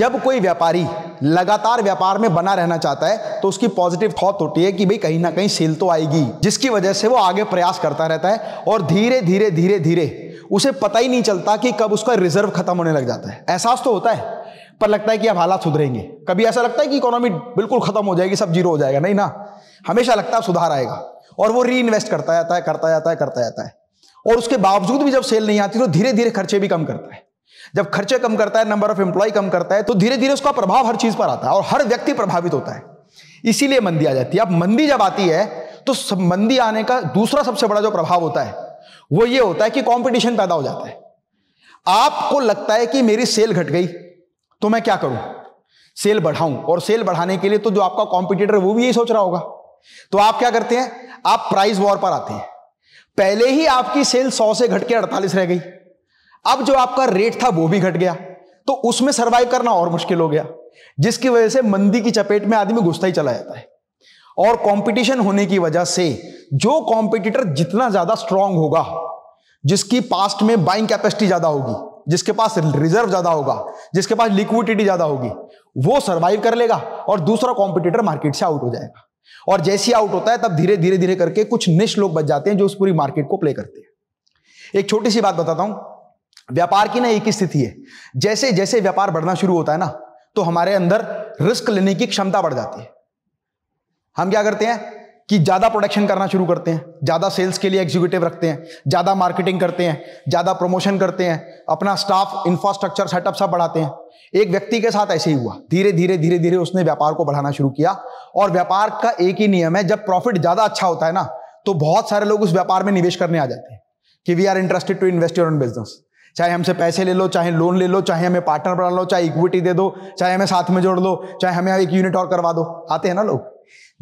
जब कोई व्यापारी लगातार व्यापार में बना रहना चाहता है तो उसकी पॉजिटिव थॉट होती है कि भाई कहीं ना कहीं सेल तो आएगी जिसकी वजह से वो आगे प्रयास करता रहता है और धीरे धीरे धीरे धीरे उसे पता ही नहीं चलता कि कब उसका रिजर्व खत्म होने लग जाता है एहसास तो होता है पर लगता है कि अब हालात सुधरेंगे कभी ऐसा लगता है कि इकोनॉमी बिल्कुल खत्म हो जाएगी सब जीरो हो जाएगा नहीं ना हमेशा लगता है सुधार आएगा और वो री इन्वेस्ट करता जाता है करता जाता है करता जाता है और उसके बावजूद भी जब सेल नहीं आती तो धीरे धीरे खर्चे भी कम करता है जब खर्चे कम करता है नंबर ऑफ एम्प्लॉय कम करता है तो धीरे धीरे उसका प्रभाव हर चीज पर आता है और हर व्यक्ति प्रभावित होता है इसीलिए मंदी आ जाती है अब मंदी जब आती है तो मंदी आने का दूसरा सबसे बड़ा जो प्रभाव होता है वो ये होता है कि कॉम्पिटिशन पैदा हो जाता है आपको लगता है कि मेरी सेल घट गई तो मैं क्या करूं सेल बढ़ाऊं और सेल बढ़ाने के लिए तो जो आपका कॉम्पिटिटर है वो भी यही सोच रहा होगा तो आप क्या करते हैं आप प्राइस वॉर पर आते हैं पहले ही आपकी सेल 100 से घट के अड़तालीस रह गई अब जो आपका रेट था वो भी घट गया तो उसमें सर्वाइव करना और मुश्किल हो गया जिसकी वजह से मंदी की चपेट में आदमी घुसता ही चला जाता है और कंपटीशन होने की वजह से जो कॉम्पिटिटर जितना ज्यादा स्ट्रांग होगा जिसकी पास्ट में बाइंग कैपेसिटी ज्यादा होगी जिसके पास रिजर्व ज्यादा होगा जिसके पास लिक्विडिटी ज्यादा होगी वो सर्वाइव कर लेगा और दूसरा कॉम्पिटिटर मार्केट से आउट हो जाएगा और जैसे आउट होता है तब धीरे धीरे धीरे करके कुछ निश लोग बच जाते हैं जो उस पूरी मार्केट को प्ले करते हैं एक छोटी सी बात बताता हूं व्यापार की ना एक ही स्थिति है जैसे जैसे व्यापार बढ़ना शुरू होता है ना तो हमारे अंदर रिस्क लेने की क्षमता बढ़ जाती है हम क्या करते हैं कि ज़्यादा प्रोडक्शन करना शुरू करते हैं ज़्यादा सेल्स के लिए एग्जीक्यूटिव रखते हैं ज़्यादा मार्केटिंग करते हैं ज़्यादा प्रमोशन करते हैं अपना स्टाफ इंफ्रास्ट्रक्चर सेटअप सब बढ़ाते हैं एक व्यक्ति के साथ ऐसे ही हुआ धीरे धीरे धीरे धीरे उसने व्यापार को बढ़ाना शुरू किया और व्यापार का एक ही नियम है जब प्रॉफिट ज़्यादा अच्छा होता है ना तो बहुत सारे लोग उस व्यापार में निवेश करने आ जाते हैं कि we are interested to invest your own business चाहे हमसे पैसे ले लो चाहे लोन ले लो चाहे हमें पार्टनर बना लो चाहे इक्विटी दे दो चाहे हमें साथ में जोड़ लो चाहे हमें एक यूनिट और करवा दो आते हैं ना लोग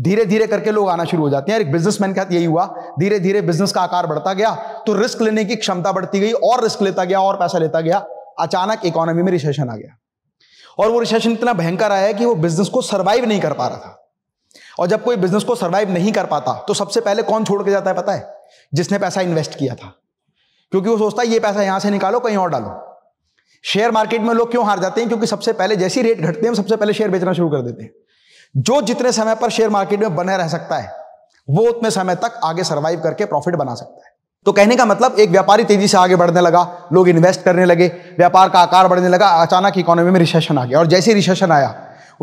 धीरे धीरे करके लोग आना शुरू हो जाते हैं एक बिजनेसमैन के साथ यही हुआ धीरे धीरे बिजनेस का आकार बढ़ता गया तो रिस्क लेने की क्षमता बढ़ती गई और रिस्क लेता गया और पैसा लेता गया अचानक इकोनॉमी में रिसेशन आ गया और वो रिसेशन इतना भयंकर आया कि वो बिजनेस को सर्वाइव नहीं कर पा रहा था और जब कोई बिजनेस को सर्वाइव नहीं कर पाता तो सबसे पहले कौन छोड़ के जाता है पता है जिसने पैसा इन्वेस्ट किया था क्योंकि वो सोचता है ये पैसा यहां से निकालो कहीं और डालो शेयर मार्केट में लोग क्यों हार जाते हैं क्योंकि सबसे पहले जैसी रेट घटते हैं सबसे पहले शेयर बेचना शुरू कर देते हैं जो जितने समय पर शेयर मार्केट में बने रह सकता है वो उतने समय तक आगे सर्वाइव करके प्रॉफिट बना सकता है तो कहने का मतलब एक व्यापारी तेजी से आगे बढ़ने लगा लोग इन्वेस्ट करने लगे व्यापार का आकार बढ़ने लगा अचानक इकोनॉमी में रिसेशन आ गया और जैसे रिसेशन आया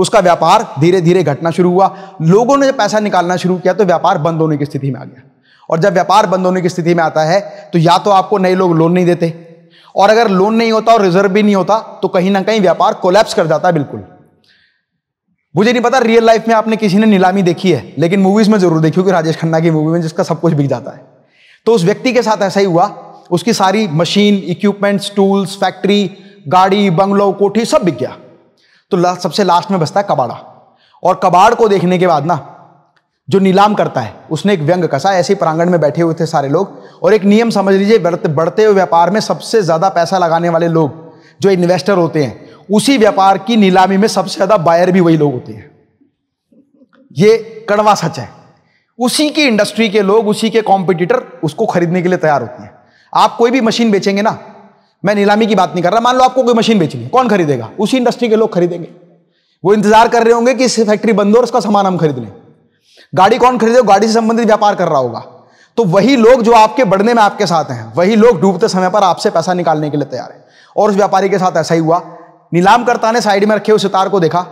उसका व्यापार धीरे धीरे घटना शुरू हुआ लोगों ने जब पैसा निकालना शुरू किया तो व्यापार बंद होने की स्थिति में आ गया और जब व्यापार बंद होने की स्थिति में आता है तो या तो आपको नए लोग लोन नहीं देते और अगर लोन नहीं होता और रिजर्व भी नहीं होता तो कहीं ना कहीं व्यापार कोलैप्स कर जाता है बिल्कुल मुझे नहीं पता रियल लाइफ में आपने किसी ने नीलामी देखी है लेकिन मूवीज में जरूर देखी होगी राजेश खन्ना की मूवी में जिसका सब कुछ बिक जाता है तो उस व्यक्ति के साथ ऐसा ही हुआ उसकी सारी मशीन इक्विपमेंट्स टूल्स फैक्ट्री गाड़ी बंगलो कोठी सब बिक गया तो सबसे लास्ट में बसता है कबाड़ा और कबाड़ को देखने के बाद ना जो नीलाम करता है उसने एक व्यंग कसा ऐसे ही प्रांगण में बैठे हुए थे सारे लोग और एक नियम समझ लीजिए बढ़ते हुए व्यापार में सबसे ज़्यादा पैसा लगाने वाले लोग जो इन्वेस्टर होते हैं उसी व्यापार की नीलामी में सबसे ज़्यादा बायर भी वही लोग होते हैं ये कड़वा सच है उसी की इंडस्ट्री के लोग उसी के कॉम्पिटिटर उसको खरीदने के लिए तैयार होते हैं आप कोई भी मशीन बेचेंगे ना मैं नीलामी की बात नहीं कर रहा मान लो आपको कोई मशीन बेचनी है कौन खरीदेगा उसी इंडस्ट्री के लोग खरीदेंगे वो इंतजार कर रहे होंगे कि इस फैक्ट्री बंद हो और उसका सामान हम खरीद लें गाड़ी कौन खरीदे गाड़ी से संबंधित व्यापार कर रहा होगा तो वही लोग जो आपके बढ़ने में आपके साथ हैं वही लोग डूबते समय पर आपसे पैसा निकालने के लिए तैयार है और उस व्यापारी के साथ ऐसा ही हुआ नीलामकर्ता ने साइड में रखे उस सितार को देखा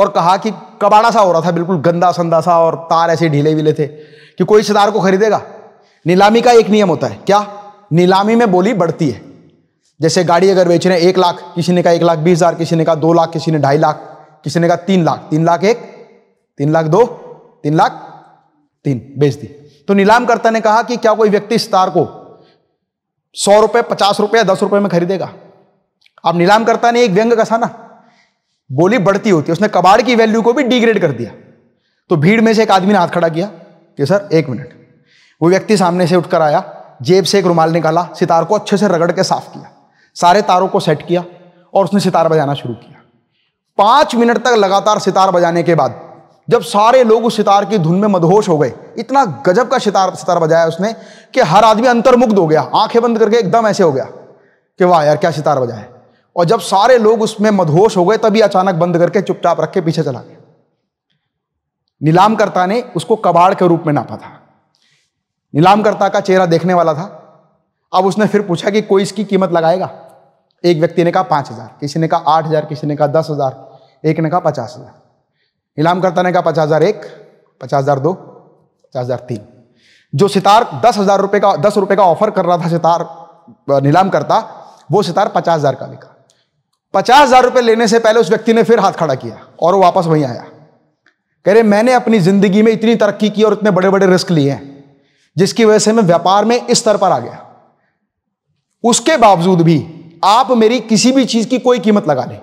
और कहा कि कबाड़ा सा हो रहा था बिल्कुल गंदा संदा सा और तार ऐसे ढीले वीले थे कि कोई सितार को खरीदेगा नीलामी का एक नियम होता है क्या नीलामी में बोली बढ़ती है जैसे गाड़ी अगर बेच रहे हैं एक लाख किसी ने कहा एक लाख बीस हज़ार किसी ने कहा दो लाख किसी ने ढाई लाख किसी ने कहा तीन लाख तीन लाख एक तीन लाख दो तीन लाख तीन बेच दी तो नीलामकर्ता ने कहा कि क्या कोई व्यक्ति इस तार को सौ रुपए पचास रुपये दस रुपए में खरीदेगा अब नीलामकर्ता ने एक व्यंग कसा ना बोली बढ़ती होती है उसने कबाड़ की वैल्यू को भी डिग्रेड कर दिया तो भीड़ में से एक आदमी ने हाथ खड़ा किया कि सर एक मिनट वो व्यक्ति सामने से उठकर आया जेब से एक रुमाल निकाला सितार को अच्छे से रगड़ के साफ किया सारे तारों को सेट किया और उसने सितार बजाना शुरू किया पांच मिनट तक लगातार सितार बजाने के बाद जब सारे लोग उस सितार की धुन में मदहोश हो गए इतना गजब का सितार सितार बजाया उसने कि हर आदमी अंतर्मुग्ध हो गया आंखें बंद करके एकदम ऐसे हो गया कि वाह यार क्या सितार बजाए और जब सारे लोग उसमें मदहोश हो गए तभी अचानक बंद करके चुपचाप रख के पीछे चला गया नीलामकर्ता ने उसको कबाड़ के रूप में नापा था नीलामकर्ता का चेहरा देखने वाला था अब उसने फिर पूछा कि कोई इसकी कीमत लगाएगा एक व्यक्ति ने कहा पांच हज़ार किसी ने कहा आठ हज़ार किसी ने कहा दस हज़ार एक ने कहा पचास हज़ार नीलाम ने कहा पचास हज़ार एक पचास हज़ार दो पचास हज़ार तीन जो सितार दस हज़ार रुपये का दस रुपये का ऑफर कर रहा था सितार नीलाम करता वो सितार पचास हज़ार का बिका पचास हज़ार रुपये लेने से पहले उस व्यक्ति ने फिर हाथ खड़ा किया और वो वापस वहीं आया कह रहे मैंने अपनी ज़िंदगी में इतनी तरक्की की और इतने बड़े बड़े रिस्क लिए हैं जिसकी वजह से मैं व्यापार में इस स्तर पर आ गया उसके बावजूद भी आप मेरी किसी भी चीज़ की कोई कीमत लगा लें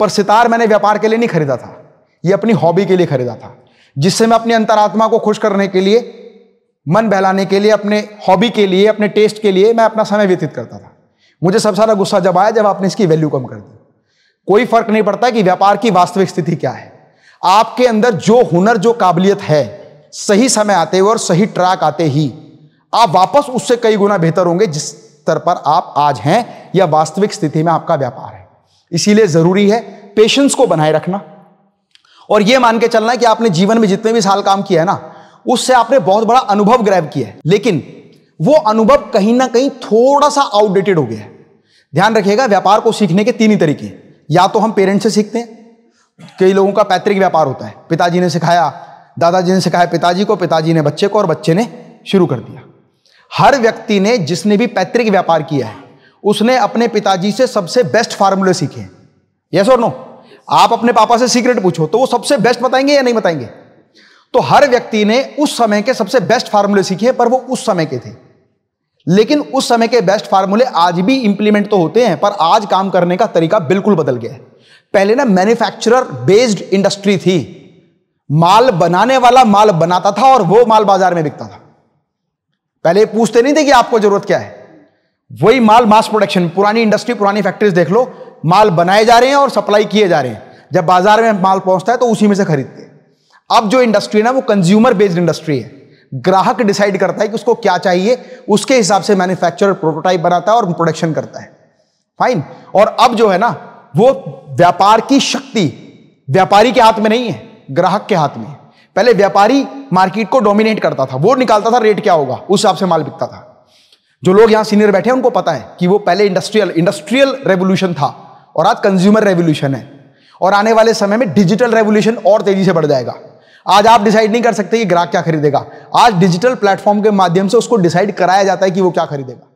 पर सितार मैंने व्यापार के लिए नहीं खरीदा था ये अपनी हॉबी के लिए खरीदा था जिससे मैं अपनी अंतरात्मा को खुश करने के लिए मन बहलाने के लिए अपने हॉबी के लिए अपने टेस्ट के लिए मैं अपना समय व्यतीत करता था मुझे सब सारा गुस्सा जब आया जब आपने इसकी वैल्यू कम कर दी कोई फर्क नहीं पड़ता कि व्यापार की वास्तविक स्थिति क्या है आपके अंदर जो हुनर जो काबिलियत है सही समय आते हुए और सही ट्रैक आते ही आप वापस उससे कई गुना बेहतर होंगे जिस स्तर पर आप आज हैं या वास्तविक स्थिति में आपका व्यापार है इसीलिए जरूरी है पेशेंस को बनाए रखना और यह मान के चलना है कि आपने जीवन में जितने भी साल काम किया है ना उससे आपने बहुत बड़ा अनुभव ग्रैब किया है लेकिन वो अनुभव कहीं ना कहीं थोड़ा सा आउटडेटेड हो गया है ध्यान रखिएगा व्यापार को सीखने के तीन ही तरीके या तो हम पेरेंट्स से सीखते हैं कई लोगों का पैतृक व्यापार होता है पिताजी ने सिखाया दादाजी ने सिखाया पिताजी को पिताजी ने बच्चे को और बच्चे ने शुरू कर दिया हर व्यक्ति ने जिसने भी पैतृक व्यापार किया है उसने अपने पिताजी से सबसे बेस्ट फार्मूले सीखे यस और नो आप अपने पापा से सीक्रेट पूछो तो वो सबसे बेस्ट बताएंगे या नहीं बताएंगे तो हर व्यक्ति ने उस समय के सबसे बेस्ट फार्मूले सीखे पर वो उस समय के थे लेकिन उस समय के बेस्ट फार्मूले आज भी इंप्लीमेंट तो होते हैं पर आज काम करने का तरीका बिल्कुल बदल गया है पहले ना मैन्युफैक्चरर बेस्ड इंडस्ट्री थी माल बनाने वाला माल बनाता था और वो माल बाजार में बिकता था पहले पूछते नहीं थे कि आपको जरूरत क्या है वही माल मास प्रोडक्शन पुरानी इंडस्ट्री पुरानी फैक्ट्रीज देख लो माल बनाए जा रहे हैं और सप्लाई किए जा रहे हैं जब बाजार में माल पहुंचता है तो उसी में से खरीदते हैं अब जो इंडस्ट्री है ना वो कंज्यूमर बेस्ड इंडस्ट्री है ग्राहक डिसाइड करता है कि उसको क्या चाहिए उसके हिसाब से मैन्युफैक्चरर प्रोटोटाइप बनाता है और प्रोडक्शन करता है फाइन और अब जो है ना वो व्यापार की शक्ति व्यापारी के हाथ में नहीं है ग्राहक के हाथ में है पहले व्यापारी मार्केट को डोमिनेट करता था वो निकालता था रेट क्या होगा उस हिसाब से माल बिकता था जो लोग यहां सीनियर बैठे हैं उनको पता है कि वो पहले इंडस्ट्रियल इंडस्ट्रियल रेवोल्यूशन था और आज कंज्यूमर रेवोल्यूशन है और आने वाले समय में डिजिटल रेवोल्यूशन और तेजी से बढ़ जाएगा आज आप डिसाइड नहीं कर सकते कि ग्राहक क्या खरीदेगा आज डिजिटल प्लेटफॉर्म के माध्यम से उसको डिसाइड कराया जाता है कि वो क्या खरीदेगा